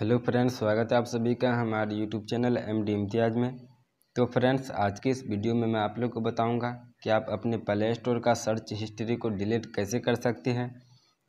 hello friends स्वागत है आप सभी का हमारे YouTube channel M D Imtiaz में तो फ्रेंड्स आज की इस वीडियो में मैं आप लोग को बताऊंगा कि आप अपने प्ले स्टोर का सर्च हिस्ट्री को डिलीट कैसे कर सकते हैं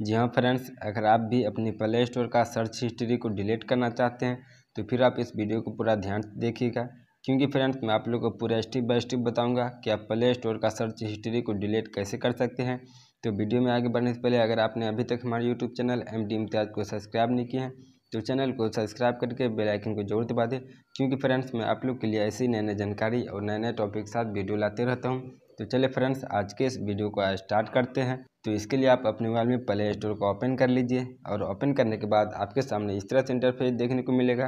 जी हाँ फ्रेंड्स अगर आप भी अपने प्ले स्टोर का सर्च हिस्ट्री को डिलीट करना चाहते हैं तो फिर आप इस वीडियो को पूरा ध्यान देखिएगा क्योंकि फ्रेंड्स मैं आप लोग को पूरा स्टेप बाय स्टेप बताऊँगा कि आप प्ले स्टोर का सर्च हिस्ट्री को डिलीट कैसे कर सकते हैं तो वीडियो में आगे बढ़ने से पहले अगर आपने अभी तक हमारे YouTube channel M D Imtiaz को सब्सक्राइब नहीं किया है तो चैनल को सब्सक्राइब करके बेल आइकन को जरूर दबा दें क्योंकि फ्रेंड्स मैं आप लोग के लिए ऐसी नए नए जानकारी और नए नए टॉपिक के साथ वीडियो लाते रहता हूँ तो चले फ्रेंड्स आज के इस वीडियो को स्टार्ट करते हैं तो इसके लिए आप अपने मोबाइल में प्ले स्टोर को ओपन कर लीजिए और ओपन करने के बाद आपके सामने इस तरह से इंटरफेस देखने को मिलेगा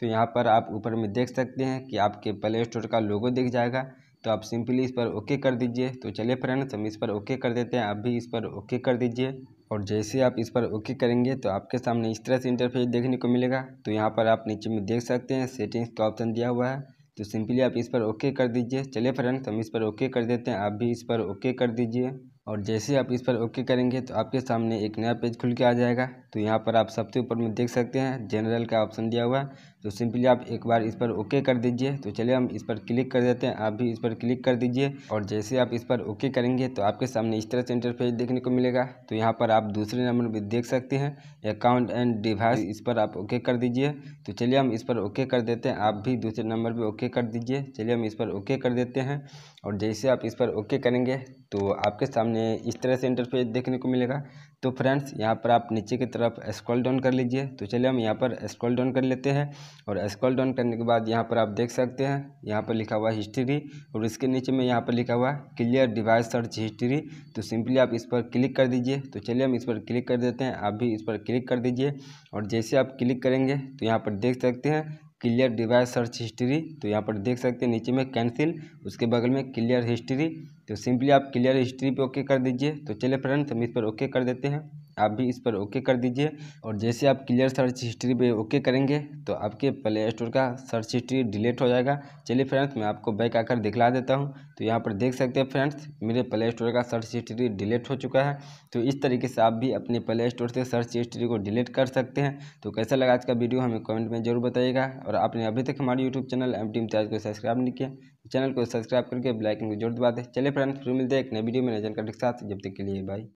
तो यहाँ पर आप ऊपर में देख सकते हैं कि आपके प्ले स्टोर का लोगो दिख जाएगा तो आप सिंपली इस पर ओके कर दीजिए तो चलिए फ्रेंड्स हम इस पर ओके कर देते हैं आप भी इस पर ओके कर दीजिए और जैसे आप इस पर ओके करेंगे तो आपके सामने इस तरह से इंटरफेस देखने को मिलेगा तो यहाँ पर आप नीचे में देख सकते हैं सेटिंग्स का ऑप्शन दिया हुआ है तो सिंपली आप इस पर ओके कर दीजिए चले फ्रेंड्स हम इस पर ओके कर देते हैं आप भी इस पर ओके कर दीजिए और जैसे आप इस पर ओके करेंगे तो आपके सामने एक नया पेज खुल के आ जाएगा तो यहाँ पर आप सबसे ऊपर में देख सकते हैं जनरल का ऑप्शन दिया हुआ है तो सिंपली आप एक बार इस पर ओके कर दीजिए तो चलिए हम इस पर क्लिक कर देते हैं आप भी इस पर क्लिक कर दीजिए और जैसे आप इस पर ओके करेंगे तो आपके सामने इस तरह से इंटरफेस देखने को मिलेगा तो यहाँ पर आप दूसरे नंबर पर देख सकते हैं अकाउंट एंड डिवाइस इस पर आप ओके कर दीजिए तो चलिए हम इस पर ओके कर देते हैं आप भी दूसरे नंबर पर ओके कर दीजिए चलिए हम इस पर ओके कर देते हैं और जैसे आप इस पर ओके करेंगे तो आपके सामने इस तरह से इंटरफेस देखने को मिलेगा तो फ्रेंड्स यहाँ पर आप नीचे की तरफ स्क्रॉल डाउन कर लीजिए तो चलिए हम यहाँ पर स्क्रॉल डाउन कर लेते हैं और स्क्रॉल डाउन करने के बाद यहाँ पर आप देख सकते हैं यहाँ पर लिखा हुआ हिस्ट्री और इसके नीचे में यहाँ पर लिखा हुआ क्लियर डिवाइस सर्च हिस्ट्री तो सिंपली आप इस पर क्लिक कर दीजिए तो चलिए हम इस पर क्लिक कर देते हैं आप भी इस पर क्लिक कर दीजिए और जैसे आप क्लिक करेंगे तो यहाँ पर देख सकते हैं क्लियर डिवाइस सर्च हिस्ट्री तो यहाँ पर देख सकते हैं नीचे में कैंसिल उसके बगल में क्लियर हिस्ट्री तो सिंपली आप क्लियर हिस्ट्री पे ओके कर दीजिए तो चलिए फ्रेंड्स हम इस पर ओके कर देते हैं आप भी इस पर ओके कर दीजिए और जैसे आप क्लियर सर्च हिस्ट्री पे ओके करेंगे तो आपके प्ले स्टोर का सर्च हिस्ट्री डिलीट हो जाएगा चलिए फ्रेंड्स मैं आपको बैक आकर दिखला देता हूँ तो यहाँ पर देख सकते हैं फ्रेंड्स मेरे प्ले स्टोर का सर्च हिस्ट्री डिलीट हो चुका है तो इस तरीके से आप भी अपने प्ले स्टोर से सर्च हिस्ट्री को डिलीट कर सकते हैं तो कैसा लगा आज का वीडियो हमें कमेंट में जरूर बताइएगा और आपने अभी तक हमारे यूट्यूब चैनल एम टी को सब्सक्राइब नहीं किया तो चैनल को सब्सक्राइब करके ब्लैकन को जोड़ दबा दें चलिए फ्रेंड्स फिर मिलते हैं एक नए वीडियो में नजर के साथ जब तक के लिए बाई